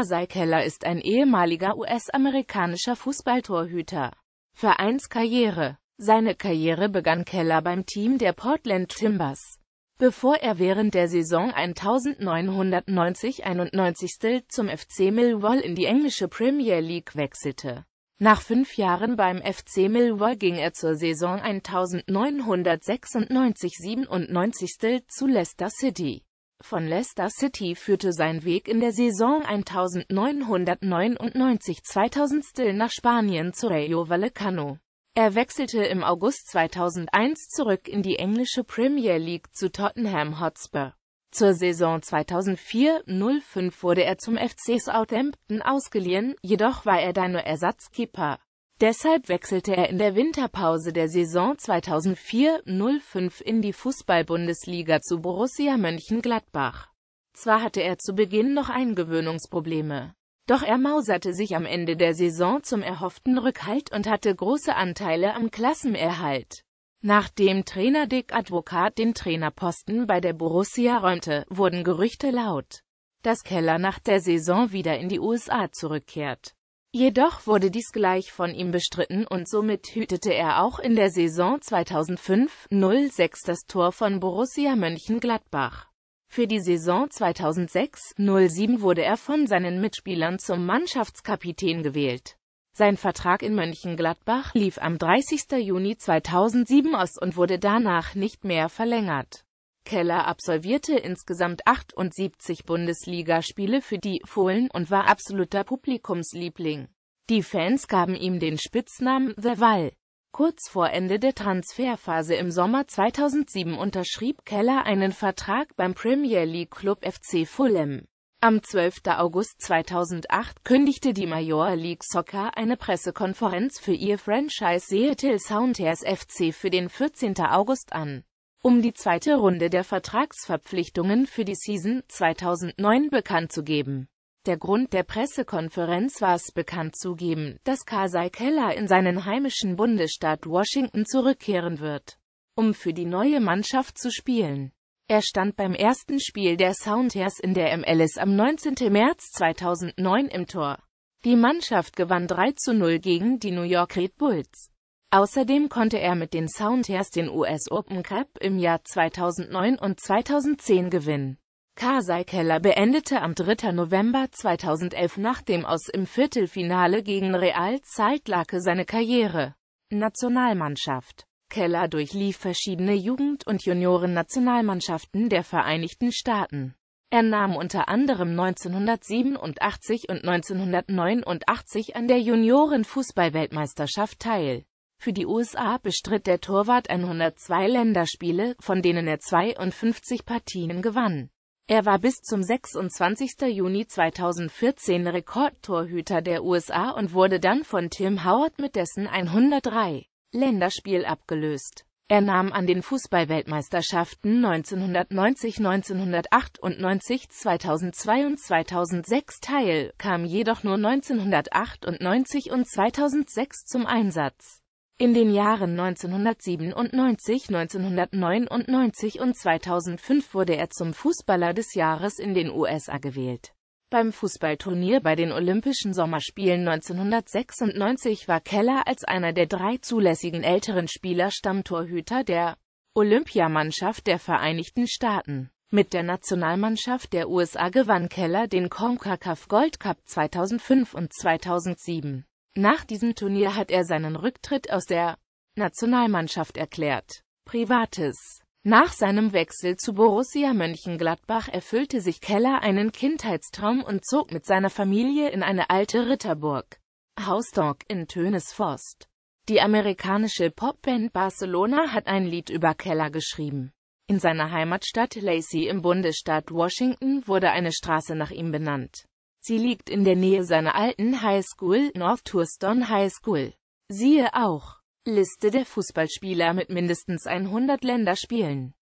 Masai Keller ist ein ehemaliger US-amerikanischer Fußballtorhüter. Vereinskarriere Seine Karriere begann Keller beim Team der Portland Timbers, bevor er während der Saison 1990-91 zum FC Millwall in die englische Premier League wechselte. Nach fünf Jahren beim FC Millwall ging er zur Saison 1996-97 zu Leicester City. Von Leicester City führte sein Weg in der Saison 1999-2000 still nach Spanien zu Rayo Vallecano. Er wechselte im August 2001 zurück in die englische Premier League zu Tottenham Hotspur. Zur Saison 2004-05 wurde er zum FC Southampton ausgeliehen, jedoch war er da nur Ersatzkeeper. Deshalb wechselte er in der Winterpause der Saison 2004-05 in die Fußball-Bundesliga zu Borussia Mönchengladbach. Zwar hatte er zu Beginn noch Eingewöhnungsprobleme, doch er mauserte sich am Ende der Saison zum erhofften Rückhalt und hatte große Anteile am Klassenerhalt. Nachdem Trainer Dick Advokat den Trainerposten bei der Borussia räumte, wurden Gerüchte laut, dass Keller nach der Saison wieder in die USA zurückkehrt. Jedoch wurde dies gleich von ihm bestritten und somit hütete er auch in der Saison 2005-06 das Tor von Borussia Mönchengladbach. Für die Saison 2006-07 wurde er von seinen Mitspielern zum Mannschaftskapitän gewählt. Sein Vertrag in Mönchengladbach lief am 30. Juni 2007 aus und wurde danach nicht mehr verlängert. Keller absolvierte insgesamt 78 Bundesligaspiele für die Fohlen und war absoluter Publikumsliebling. Die Fans gaben ihm den Spitznamen The Wall. Kurz vor Ende der Transferphase im Sommer 2007 unterschrieb Keller einen Vertrag beim Premier League Club FC Fulham. Am 12. August 2008 kündigte die Major League Soccer eine Pressekonferenz für ihr Franchise Seattle Sounders FC für den 14. August an um die zweite Runde der Vertragsverpflichtungen für die Season 2009 bekannt zu geben. Der Grund der Pressekonferenz war es bekannt zu geben, dass Kasai Keller in seinen heimischen Bundesstaat Washington zurückkehren wird, um für die neue Mannschaft zu spielen. Er stand beim ersten Spiel der Soundhairs in der MLS am 19. März 2009 im Tor. Die Mannschaft gewann 3 zu 0 gegen die New York Red Bulls. Außerdem konnte er mit den Soundhairs den US Open Cup im Jahr 2009 und 2010 gewinnen. Kasai Keller beendete am 3. November 2011 nach dem Aus im Viertelfinale gegen Real Zeitlake seine Karriere. Nationalmannschaft Keller durchlief verschiedene Jugend- und Junioren-Nationalmannschaften der Vereinigten Staaten. Er nahm unter anderem 1987 und 1989 an der Juniorenfußballweltmeisterschaft teil. Für die USA bestritt der Torwart 102 Länderspiele, von denen er 52 Partien gewann. Er war bis zum 26. Juni 2014 Rekordtorhüter der USA und wurde dann von Tim Howard mit dessen 103 Länderspiel abgelöst. Er nahm an den Fußballweltmeisterschaften 1990, 1998, 2002 und 2006 teil, kam jedoch nur 1998 und 2006 zum Einsatz. In den Jahren 1997, 1999 und 2005 wurde er zum Fußballer des Jahres in den USA gewählt. Beim Fußballturnier bei den Olympischen Sommerspielen 1996 war Keller als einer der drei zulässigen älteren Spieler Stammtorhüter der Olympiamannschaft der Vereinigten Staaten. Mit der Nationalmannschaft der USA gewann Keller den CONCACAF Gold Cup 2005 und 2007. Nach diesem Turnier hat er seinen Rücktritt aus der Nationalmannschaft erklärt. Privates nach seinem Wechsel zu Borussia Mönchengladbach erfüllte sich Keller einen Kindheitstraum und zog mit seiner Familie in eine alte Ritterburg, Hausdorf in Tönesforst. Die amerikanische Popband Barcelona hat ein Lied über Keller geschrieben. In seiner Heimatstadt Lacey im Bundesstaat Washington wurde eine Straße nach ihm benannt. Sie liegt in der Nähe seiner alten High School, North Thurston High School. Siehe auch Liste der Fußballspieler mit mindestens 100 Länderspielen